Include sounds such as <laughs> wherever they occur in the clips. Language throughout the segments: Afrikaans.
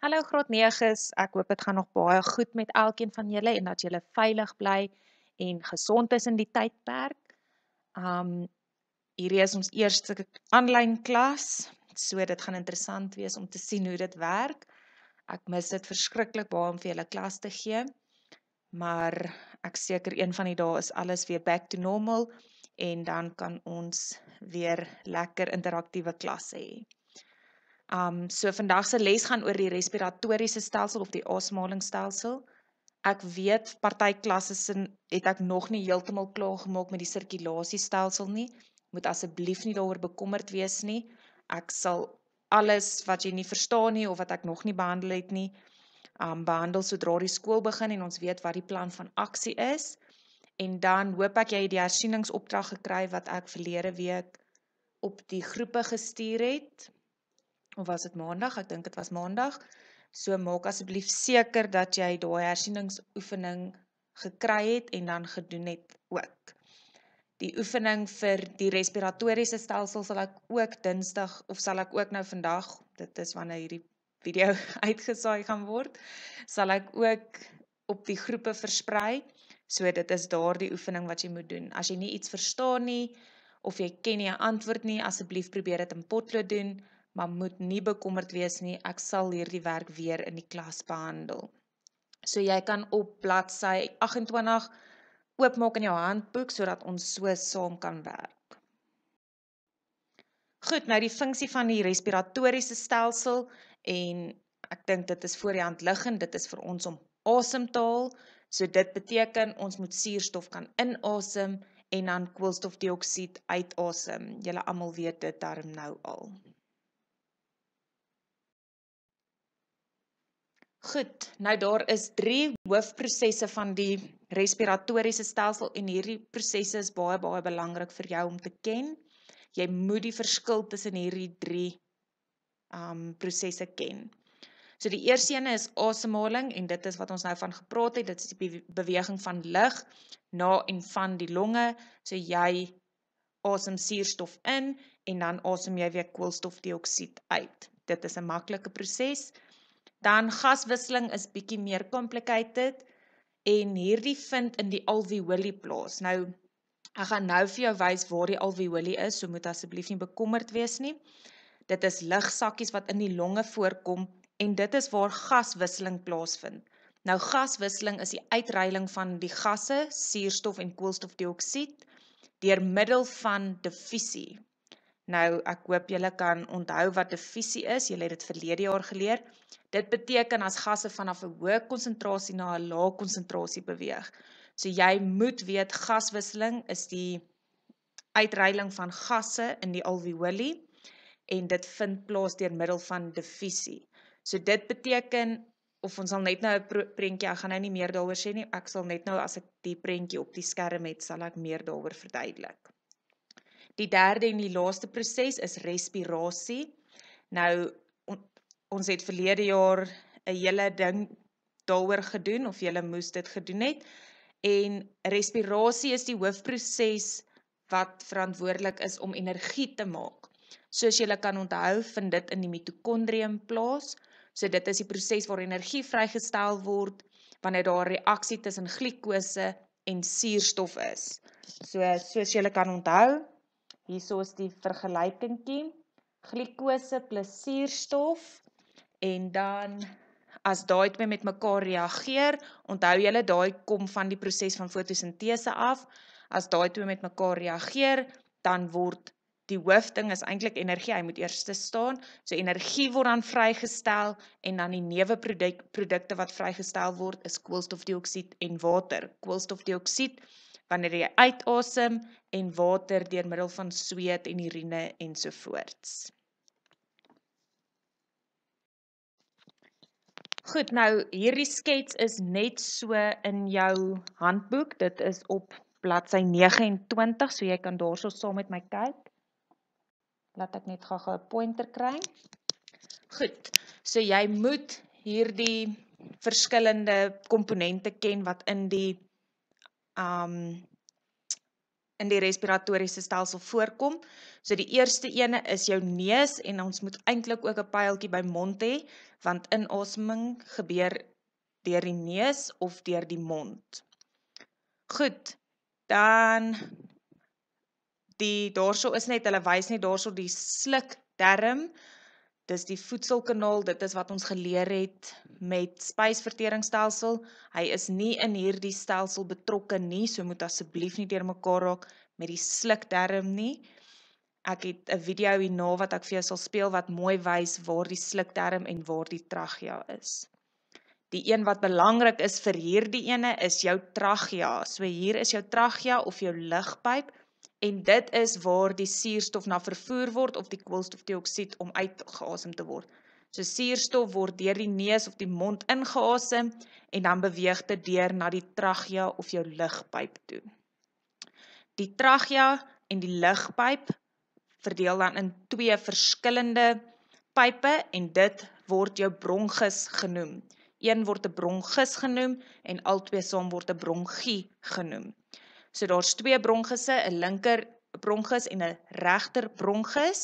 Hallo Graad 9s, ek hoop dit gaan nog baie goed met elkeen van julle en dat julle veilig bly en gesond is in die tydperk. Um hierdie is ons eerste aanlyn klas, so dit gaan interessant wees om te sien hoe dit werk. Ek mis dit verskriklik baie om vir julle klas te gee. Maar ek seker een van die dae is alles weer back to normal en dan kan ons weer lekker interaktiewe klasse hê. Um so vandag se les gaan oor die respiratoriese stelsel of die asemhalingsstelsel. Ek weet party klasse sin het ek nog nie heeltemal klaar gemaak met die sirkulasiestelsel nie. Moet asseblief nie daaroor bekommerd wees nie. Ek sal alles wat jy nie verstaan nie of wat ek nog nie behandel het nie, um behandel sodra die skool begin en ons weet wat die plan van aksie is. En dan hoop ek jy het die hersieningsopdrag gekry wat ek verlede week op die groepe gestuur het of was dit maandag? Ek dink dit was maandag. So maak asseblief seker dat jy daai hersieningsoefening gekry het en dan gedoen het ook. Die oefening vir die respiratoriese stelsel sal ek ook Dinsdag of sal ek ook nou vandag, dit is wanneer hierdie video <laughs> uitgesaai gaan word, sal ek ook op die groepe versprei. So dit is daardie oefening wat jy moet doen. As jy nie iets verstaan nie of jy ken nie 'n antwoord nie, asseblief probeer dit in potlood doen maar moet nie bekommerd wees nie, ek sal hierdie werk weer in die klas behandel. So jy kan op bladsy 28 oopmaak in jou handboek sodat ons so saam kan werk. Goed, nou die funksie van die respiratoriese stelsel en ek dink dit is voor die hand liggend, dit is vir ons om asem te haal. So dit beteken ons moet suurstof kan inasem en dan koolstofdioksied uitasem. Julle almal weet dit darm nou al. Goed, nou daar is 3 hoofprosesse van die respiratoriese stelsel en hierdie prosesse is baie baie belangrik vir jou om te ken. Jy moet die verskil tussen hierdie 3 um ehm, prosesse ken. So die eerste een is asemhaling en dit is wat ons nou van gepraat het, dit is die beweging van lug na en van die longe. So jy asem suurstof in en dan asem jy weer koolstofdioksied uit. Dit is 'n maklike proses dan gaswisseling is bietjie meer complicated en hierdie vind in die alveoli plaas. Nou ek gaan nou vir jou wys waar die alveoli is, so moet asseblief nie bekommerd wees nie. Dit is lugsakkies wat in die longe voorkom en dit is waar gaswisseling plaasvind. Nou gaswisseling is die uitreiling van die gasse, suurstof en koolstofdioksied deur middel van diffusie. Nou ek hoop julle kan onthou wat 'n fusie is. Julle het dit verlede jaar geleer. Dit beteken as gasse vanaf 'n hoë konsentrasie na 'n lae konsentrasie beweeg. So jy moet weet gaswisseling is die uitreiling van gasse in die alveoli en dit vind plaas deur middel van diffusie. So dit beteken of ons sal net nou 'n prentjie, ek gaan nou nie meer daaroor sê nie. Ek sal net nou as ek die prentjie op die skerm het, sal ek meer daaroor verduidelik. Die derde en die laaste proses is respirasie. Nou on, ons het verlede jaar 'n hele ding daaroor gedoen of julle moes dit gedoen het en respirasie is die hoofproses wat verantwoordelik is om energie te maak. Soos julle kan onthou, vind dit in die mitokondrium plaas. So dit is die proses waar energie vrygestel word wanneer daar 'n reaksie tussen glikose en suurstof is. So soos julle kan onthou, Hierso is die vergelykingkie. Glikose plus suurstof en dan as daai twee met mekaar reageer, onthou julle daai kom van die proses van fotosintese af. As daai twee met mekaar reageer, dan word die hoofding is eintlik energie, hy moet eers te staan. So energie word dan vrygestel en dan die neuwe produk produkte wat vrygestel word is koolstofdioksied en water. Koolstofdioksied wanneer jy uitasem en water deur middel van sweet en urine ensovoorts. Goed, nou hierdie skets is net so in jou handboek. Dit is op bladsy 29, so jy kan daarso saam met my kyk. Laat ek net gou-gou 'n pointer kry. Goed. So jy moet hierdie verskillende komponente ken wat in die um in die respiratoriese stelsel voorkom. So die eerste ene is jou neus en ons moet eintlik ook 'n pyltjie by mond hê want inasming gebeur deur die neus of deur die mond. Goed. Dan die daarso is net hulle wys net daarso die sluk darm dis die voedselkanaal dit is wat ons geleer het met spysverteringsstelsel hy is nie in hierdie stelsel betrokke nie so moet asseblief nie deurmekaar raak met die slukdarm nie ek het 'n video hierna wat ek vir jou sal speel wat mooi wys waar die slukdarm en waar die tragea is die een wat belangrik is vir hierdie ene is jou tragea so hier is jou tragea of jou ligpyp en dit is waar die suurstof na vervoer word of die koolstofdioksied om uitgeasem te word. So suurstof word deur die neus of die mond ingeasem en dan beweeg dit deur na die tragea of jou lugpyp toe. Die tragea en die lugpyp verdeel dan in twee verskillende pype en dit word jou bronkus genoem. Een word 'n bronkus genoem en albei saam word 'n bronkie genoem. So daar's twee bronkusse, 'n linker bronkus en 'n regter bronkus.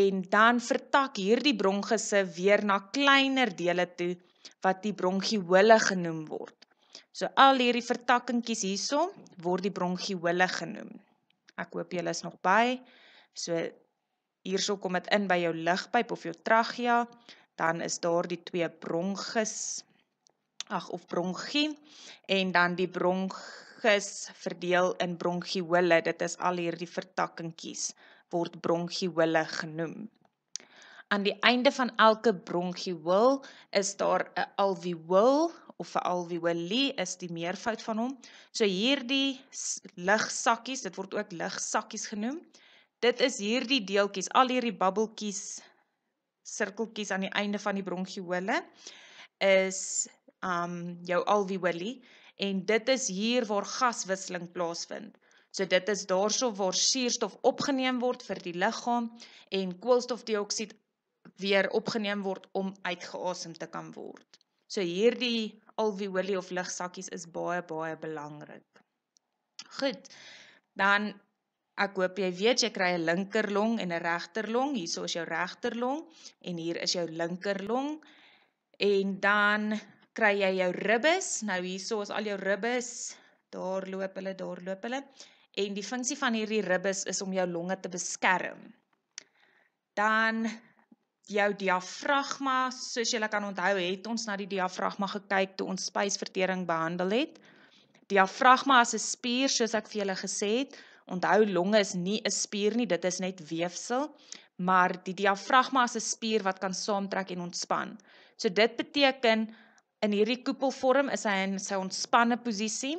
En dan vertak hierdie bronkusse weer na kleiner dele toe wat die bronkiole genoem word. So al hierdie vertakkingkies hierson word die bronkiole genoem. Ek hoop julle is nog by. So hierso kom dit in by jou ligpyp of jou tragea, dan is daar die twee bronkus ag of bronkie en dan die bronk bronkus verdeel in bronkiole. Dit is al hierdie vertakkingkies word bronkiole genoem. Aan die einde van elke bronkiool is daar 'n alveol of 'n alveoli is die meervoud van hom. So hierdie lugsakkies, dit word ook lugsakkies genoem. Dit is hierdie deeltjies, al hierdie bubbeltjies, sirkeltjies aan die einde van die bronkiole is um jou alveoli en dit is hier waar gaswisseling plaasvind. So dit is daarsof waar suurstof opgeneem word vir die liggaam en koolstofdioksied weer opgeneem word om uitgeasem te kan word. So hierdie alveoli of lugsakkies is baie baie belangrik. Goed. Dan ek hoop jy weet jy kry 'n linkerlong en 'n regterlong. Hierso is jou regterlong en hier is jou linkerlong. En dan kry jy jou ribbes. Nou hierso is al jou ribbes. Daar loop hulle, daar loop hulle. En die funksie van hierdie ribbes is om jou longe te beskerm. Dan jou diafragma, soos julle kan onthou, het ons na die diafragma gekyk toe ons spysvertering behandel het. Diafragma is 'n spier, soos ek vir julle gesê het. Onthou, longe is nie 'n spier nie, dit is net weefsel, maar die diafragma is 'n spier wat kan saamtrek en ontspan. So dit beteken in hierdie koepelvorm is hy in sy ontspanne posisie.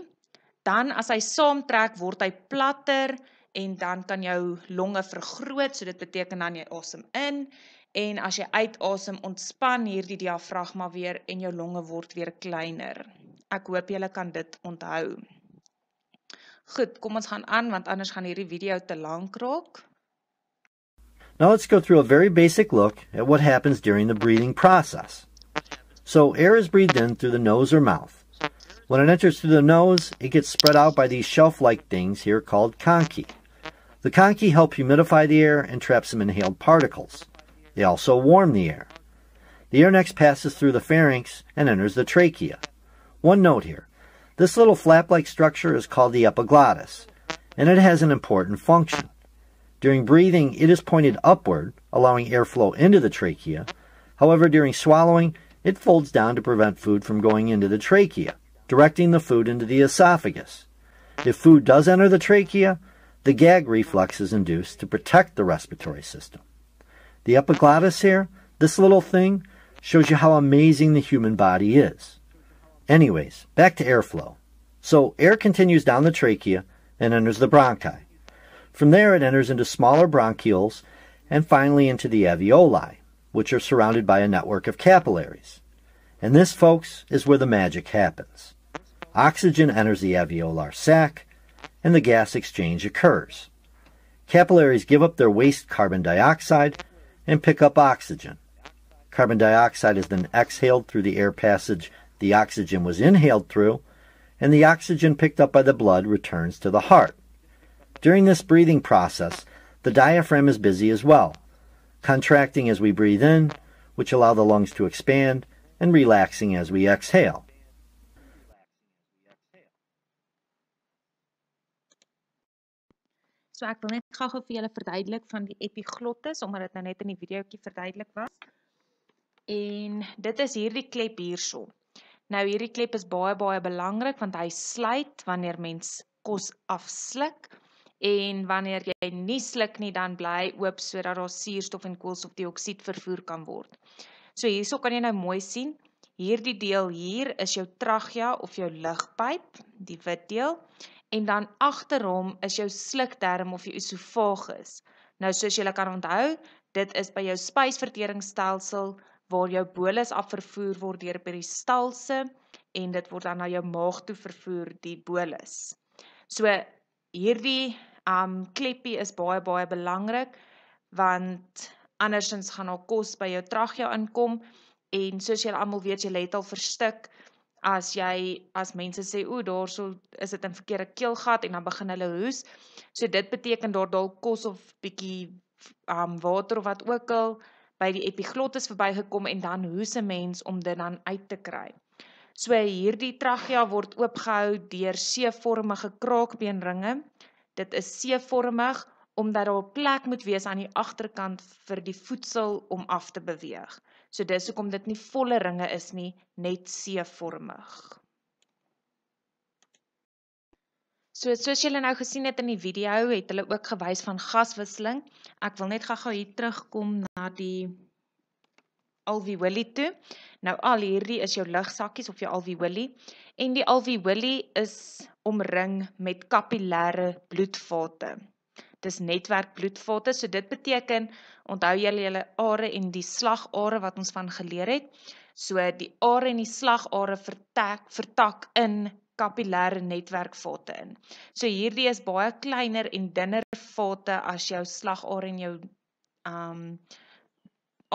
Dan as hy saamtrek word hy platter en dan kan jou longe vergroot, so dit beteken dan jy asem in en as jy uitasem ontspan hierdie diafragma weer en jou longe word weer kleiner. Ek hoop julle kan dit onthou. Goed, kom ons gaan aan want anders gaan hierdie video te lank raak. Now let's go through a very basic look at what happens during the breathing process. So air is breathed in through the nose or mouth. When it enters through the nose, it gets spread out by these shelf-like things here called conchae. The conchae help humidify the air and trap some inhaled particles. They also warm the air. The air next passes through the pharynx and enters the trachea. One note here. This little flap-like structure is called the epiglottis, and it has an important function. During breathing, it is pointed upward, allowing airflow into the trachea. However, during swallowing, it folds down to prevent food from going into the trachea, directing the food into the esophagus. If food does enter the trachea, the gag reflex is induced to protect the respiratory system. The epiglottis here, this little thing, shows you how amazing the human body is. Anyways, back to airflow. So air continues down the trachea and enters the bronchi. From there, it enters into smaller bronchioles and finally into the alveoli which are surrounded by a network of capillaries. And this, folks, is where the magic happens. Oxygen enters the alveolar sac, and the gas exchange occurs. Capillaries give up their waste carbon dioxide and pick up oxygen. Carbon dioxide is then exhaled through the air passage the oxygen was inhaled through, and the oxygen picked up by the blood returns to the heart. During this breathing process, the diaphragm is busy as well, contracting as we breathe in, which allow the lungs to expand, and relaxing as we exhale. So ek wil net gou-gou vir julle verduidelik van die epiglottis omdat dit nou net in die videoetjie verduidelik was. En dit is hierdie klep hierso. Nou hierdie klep is baie baie belangrik want hy sluit wanneer mens kos afsluk en wanneer jy nie sluk nie dan bly oop sodat daar suurstof en koolstofdioksied vervoer kan word. So hierso kan jy nou mooi sien. Hierdie deel hier is jou trachea of jou lugpyp, die wit deel, en dan agter hom is jou slukdarm of die oesofagus. Nou soos jy kan onthou, dit is by jou spysverteringsstelsel waar jou bolus afvervoer word deur peristalse en dit word dan na jou maag toe vervoer die bolus. So hierdie Um kleppie is baie baie belangrik want andersins gaan haar kos by jou tragjou inkom en soos julle almal weet jy let al verstik as jy as mense sê o, daarso is dit 'n verkeerde keelgat en dan begin hulle hoes. So dit beteken daar dalk kos of bietjie um water of wat ook al by die epiglottis verbygekom en dan hoes 'n mens om dit dan uit te kry. So hierdie tragia word oopgehou deur seevormige kraakbeenringe Dit is C-vormig omdat daar 'n plek moet wees aan die agterkant vir die voetsel om af te beweeg. So dis hoekom dit nie volle ringe is nie, net C-vormig. So soos julle nou gesien het in die video, het hulle ook gewys van gaswisseling. Ek wil net gou-gou hier terugkom na die alveoli toe. Nou al hierdie is jou lugsakkies of jou alveoli en die alveoli is omring met kapillêre bloedvate. Dis netwerk bloedvate, so dit beteken, onthou julle julle are en die slagare wat ons van geleer het. So die are en die slagare vertak vertak in kapillêre netwerkvate in. So hierdie is baie kleiner en dunner vate as jou slagare en jou um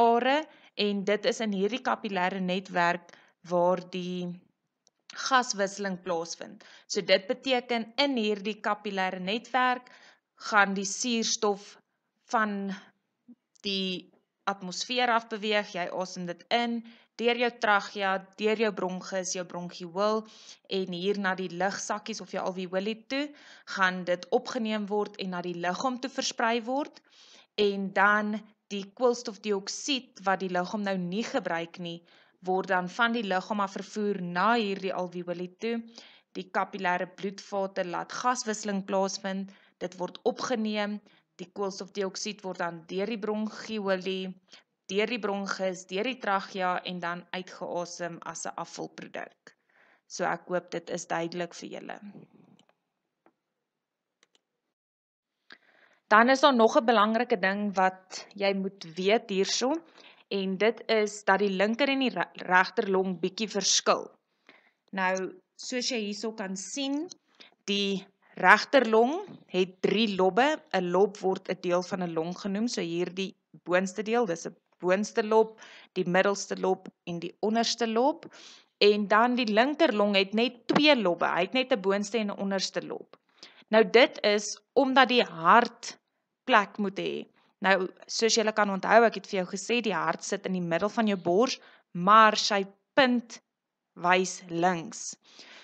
are en dit is in hierdie kapillêre netwerk waar die gaswisseling plaasvind. So dit beteken in hierdie kapillêre netwerk gaan die suurstof van die atmosfeer af beweeg. Jy asem dit in deur jou tragea, deur jou bronkies, jou bronkiool en hier na die lugsakkies of jou alveoli toe gaan dit opgeneem word en na die liggaam toe versprei word en dan die koolstofdioksied wat die liggaam nou nie gebruik nie, word dan van die liggaam af vervoer na hierdie alveoli toe. Die kapillêre bloedvate laat gaswisseling plaasvind. Dit word opgeneem. Die koolstofdioksied word dan deur die bronchiolie, deur die bronkies, deur die tragea en dan uitgeasem as 'n afvalproduk. So ek hoop dit is duidelik vir julle. Dan is daar nog 'n belangrike ding wat jy moet weet hierson en dit is dat die linker en die regter long bietjie verskil. Nou, soos jy hierso kan sien, die regter long het 3 lobbe. 'n Lob word 'n deel van 'n long genoem, so hier die boonste deel, dis 'n boonste lob, die middelste lob en die onderste lob. En dan die linker long het net 2 lobbe. Hy het net 'n boonste en 'n onderste lob. Nou dit is omdat die hart plek moet hê. He. Nou, soos julle kan onthou, ek het vir jou gesê die hart sit in die middel van jou bors, maar sy punt wys links.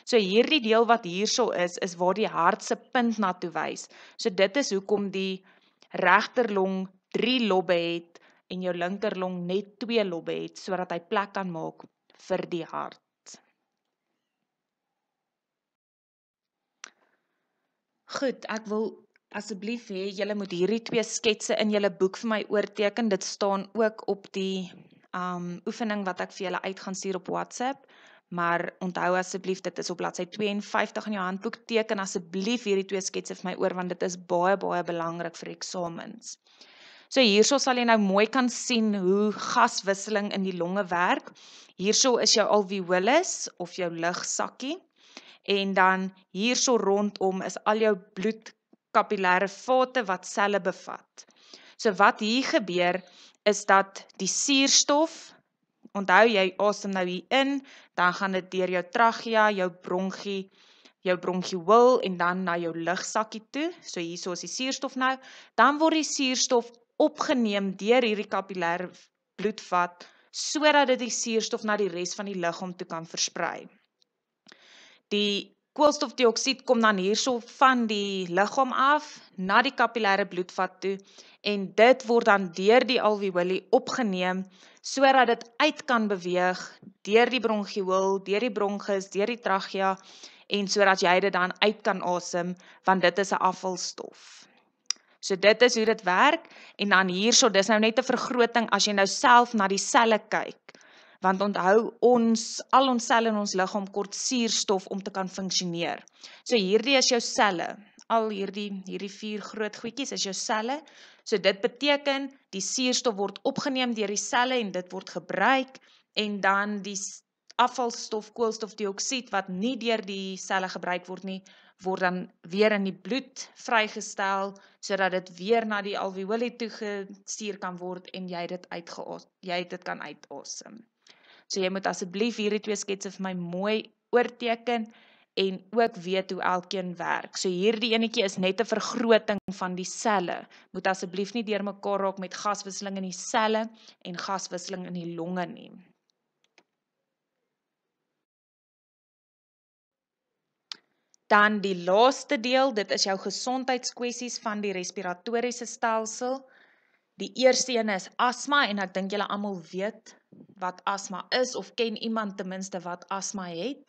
So hierdie deel wat hierso is, is waar die hart se punt na toe wys. So dit is hoekom die regterlong 3 lobbe het en jou linkerlong net 2 lobbe het sodat hy plek kan maak vir die hart. Goed, ek wil asseblief hê julle moet hierdie twee sketse in julle boek vir my oorteken. Dit staan ook op die um oefening wat ek vir julle uitgaan stuur op WhatsApp. Maar onthou asseblief dit is op bladsy 52 in jou handboek teken asseblief hierdie twee sketse vir my oor want dit is baie baie belangrik vir eksamens. So hierso sal jy nou mooi kan sien hoe gaswisseling in die longe werk. Hierso is jou alveolus of jou lugsakkie en dan hierso rondom is al jou bloed kapillêre vate wat selle bevat. So wat hier gebeur is dat die suurstof onthou jy asem nou hier in, dan gaan dit deur jou tragea, jou bronkie, jou bronkiewil en dan na jou lugsakkie toe. So hierso is die suurstof nou, dan word die suurstof opgeneem deur hierdie kapillêre bloedvat sodat dit die suurstof na die res van die liggaam toe kan versprei. Die koolstofdioksied kom dan hierso van die liggaam af na die kapillêre bloedvat toe en dit word dan deur die alveoli opgeneem sodat dit uit kan beweeg deur die bronkiool, deur die bronkus, deur die tragea en sodat jy dit dan uit kan asem want dit is 'n afvalstof. So dit is hoe dit werk en dan hierso dis nou net 'n vergroting as jy nou self na die selle kyk want onthou ons al ons selle in ons liggaam kort suurstof om te kan funksioneer. So hierdie is jou selle. Al hierdie hierdie vier groot goedjies is jou selle. So dit beteken die suurstof word opgeneem deur die selle en dit word gebruik en dan die afvalstof koolstofdioksied wat nie deur die selle gebruik word nie word dan weer in die bloed vrygestel sodat dit weer na die alveoli toe gestuur kan word en jy dit uitgeaas jy dit kan uitasem. Awesome. So jy moet asseblief hierdie twee sketse vir my mooi oorteken en ook weet hoe elkeen werk. So hierdie enetjie is net 'n vergroting van die selle. Moet asseblief nie deurmekaar raak met gaswisseling in die selle en gaswisseling in die longe nie. Dan die laaste deel, dit is jou gesondheidskwessies van die respiratoriese stelsel. Die eerste een is asma en ek dink julle almal weet wat asma is of ken iemand ten minste wat asma het.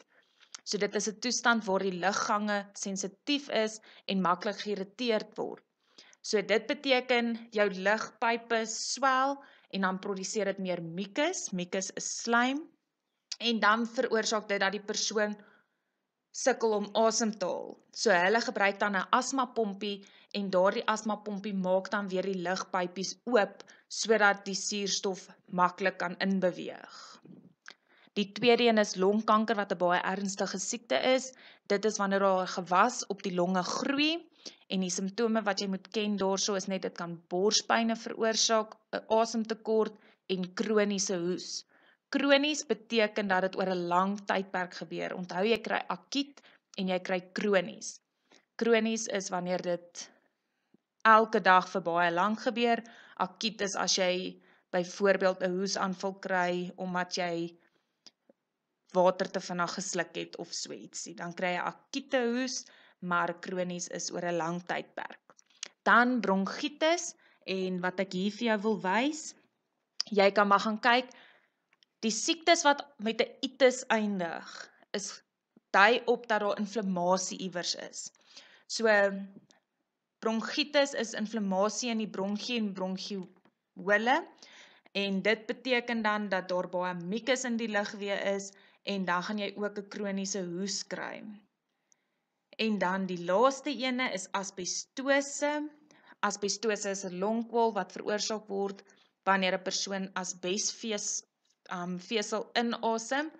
So dit is 'n toestand waar die liggange sensitief is en maklik geïrriteerd word. So dit beteken jou ligpype swel en dan produseer dit meer mucus. Mucus is slijm en dan veroorsaak dit dat die persoon sukkel om asem te haal. So hulle gebruik dan 'n asmapompie en daardie asmapompie maak dan weer die lugpypies oop sodat die suurstof maklik kan inbeweeg. Die tweede een is longkanker wat 'n baie ernstige siekte is. Dit is wanneer daar 'n gewas op die longe groei en die simptome wat jy moet ken daarso is net dit kan borspynne veroorsaak, 'n asemtekort en kroniese hoes. Awesome Kronies beteken dat dit oor 'n lang tydperk gebeur. Onthou jy kry akuut en jy kry kronies. Kronies is wanneer dit elke dag vir baie lank gebeur. Akuut is as jy byvoorbeeld 'n hoesaanval kry omdat jy water te vinnig gesluk het of so ietsie, dan kry jy akute hoes, maar kronies is oor 'n lang tydperk. Dan bronkietis en wat ek hier vir jou wil wys, jy kan maar gaan kyk Die siektes wat met 'n itis eindig, is dui op dat daar inflammasie iewers is. So bronkietis is inflammasie in die bronkie en bronkiole en dit beteken dan dat daar baie mucus in die lugweë is en dan gaan jy ook 'n kroniese hoes kry. En dan die laaste ene is asbestose. Asbestose is 'n longkwal wat veroorsaak word wanneer 'n persoon asbesfees um vesel inasem.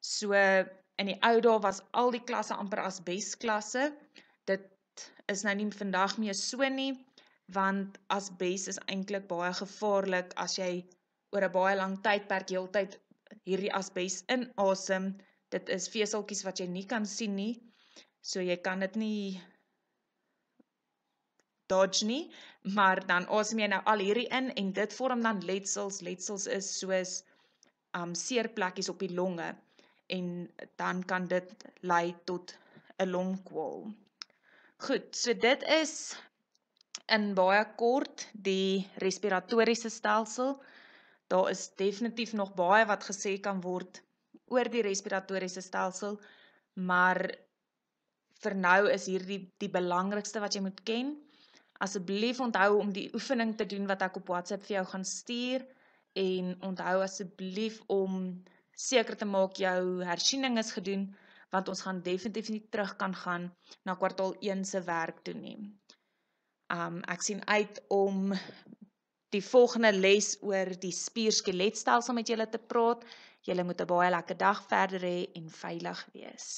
So in die ou dae was al die klasse amper as besklasse. Dit is nou nie vandag meer so nie want asbes is eintlik baie gevaarlik as jy oor 'n baie lang tydperk heeltyd hierdie asbes inasem. Dit is veseltjies wat jy nie kan sien nie. So jy kan dit nie dodge nie, maar dan asem jy nou al hierdie in en dit vorm dan letsels. Letsels is soos um seerplekkies op die longe en dan kan dit lei tot 'n longkwal. Goed, so dit is in baie kort die respiratoriese stelsel. Daar is definitief nog baie wat gesê kan word oor die respiratoriese stelsel, maar vir nou is hierdie die belangrikste wat jy moet ken. Asseblief onthou om die oefening te doen wat ek op WhatsApp vir jou gaan stuur en onthou asseblief om seker te maak jou hersiening is gedoen want ons gaan definitief nie terug kan gaan na kwartaal 1 se werk toe nie. Um ek sien uit om die volgende les oor die spierskeletstelsel met julle te praat. Julle moet 'n baie lekker dag verder hê en veilig wees.